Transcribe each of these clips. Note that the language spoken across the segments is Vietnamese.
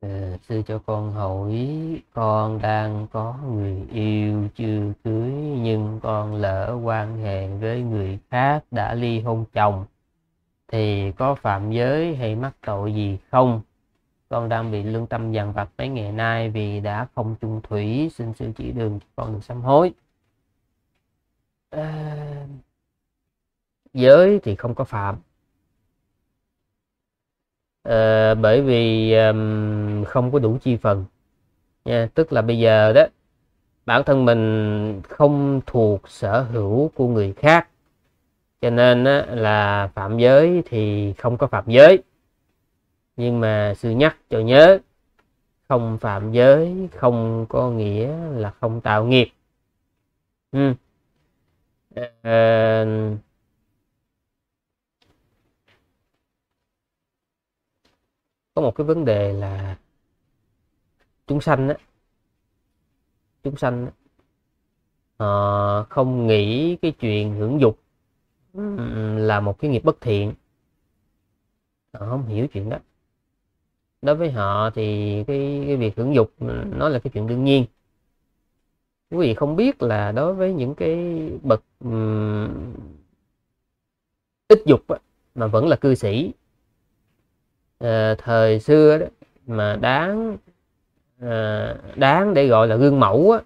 Ờ, sư cho con hỏi con đang có người yêu chưa cưới nhưng con lỡ quan hệ với người khác đã ly hôn chồng thì có phạm giới hay mắc tội gì không con đang bị lương tâm dằn vặt mấy ngày nay vì đã không chung thủy xin sư chỉ đường cho con được sám hối à, giới thì không có phạm à, bởi vì um, không có đủ chi phần nha tức là bây giờ đó bản thân mình không thuộc sở hữu của người khác cho nên á, là phạm giới thì không có phạm giới nhưng mà sư nhắc cho nhớ không phạm giới không có nghĩa là không tạo nghiệp ừ. à, có một cái vấn đề là chúng sanh á chúng sanh á, uh, không nghĩ cái chuyện hưởng dục là một cái nghiệp bất thiện họ không hiểu chuyện đó đối với họ thì cái, cái việc hưởng dục nó là cái chuyện đương nhiên quý vị không biết là đối với những cái bậc um, ít dục á, mà vẫn là cư sĩ à, thời xưa đó, mà đáng Ờ, đáng để gọi là gương mẫu á,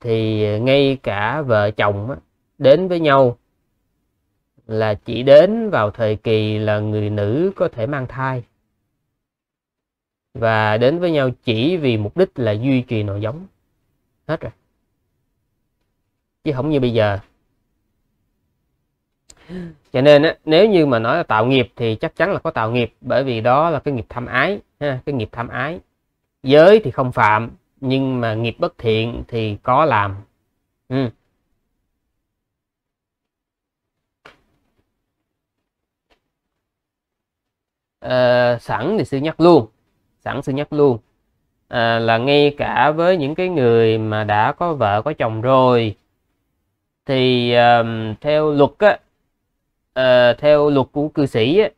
thì ngay cả vợ chồng á, đến với nhau là chỉ đến vào thời kỳ là người nữ có thể mang thai và đến với nhau chỉ vì mục đích là duy trì nội giống hết rồi chứ không như bây giờ cho nên á, nếu như mà nói là tạo nghiệp thì chắc chắn là có tạo nghiệp bởi vì đó là cái nghiệp tham ái ha, cái nghiệp tham ái giới thì không phạm nhưng mà nghiệp bất thiện thì có làm ừ. à, sẵn thì sư nhắc luôn sẵn sư nhắc luôn à, là ngay cả với những cái người mà đã có vợ có chồng rồi thì um, theo luật á uh, theo luật của cư sĩ á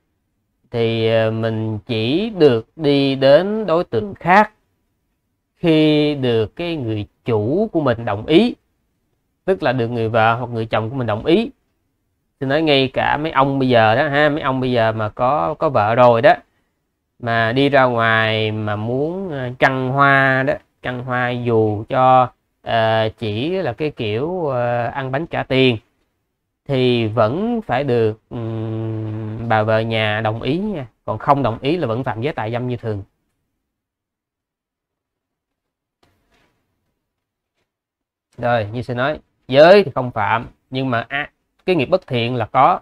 thì mình chỉ được đi đến đối tượng khác khi được cái người chủ của mình đồng ý tức là được người vợ hoặc người chồng của mình đồng ý thì nói ngay cả mấy ông bây giờ đó ha mấy ông bây giờ mà có có vợ rồi đó mà đi ra ngoài mà muốn trăng ờ, hoa đó trăng hoa dù cho uh, chỉ là cái kiểu uh, ăn bánh trả tiền thì vẫn phải được um, bà vợ nhà đồng ý nha còn không đồng ý là vẫn phạm giới tài dâm như thường rồi như sẽ nói giới thì không phạm nhưng mà à, cái nghiệp bất thiện là có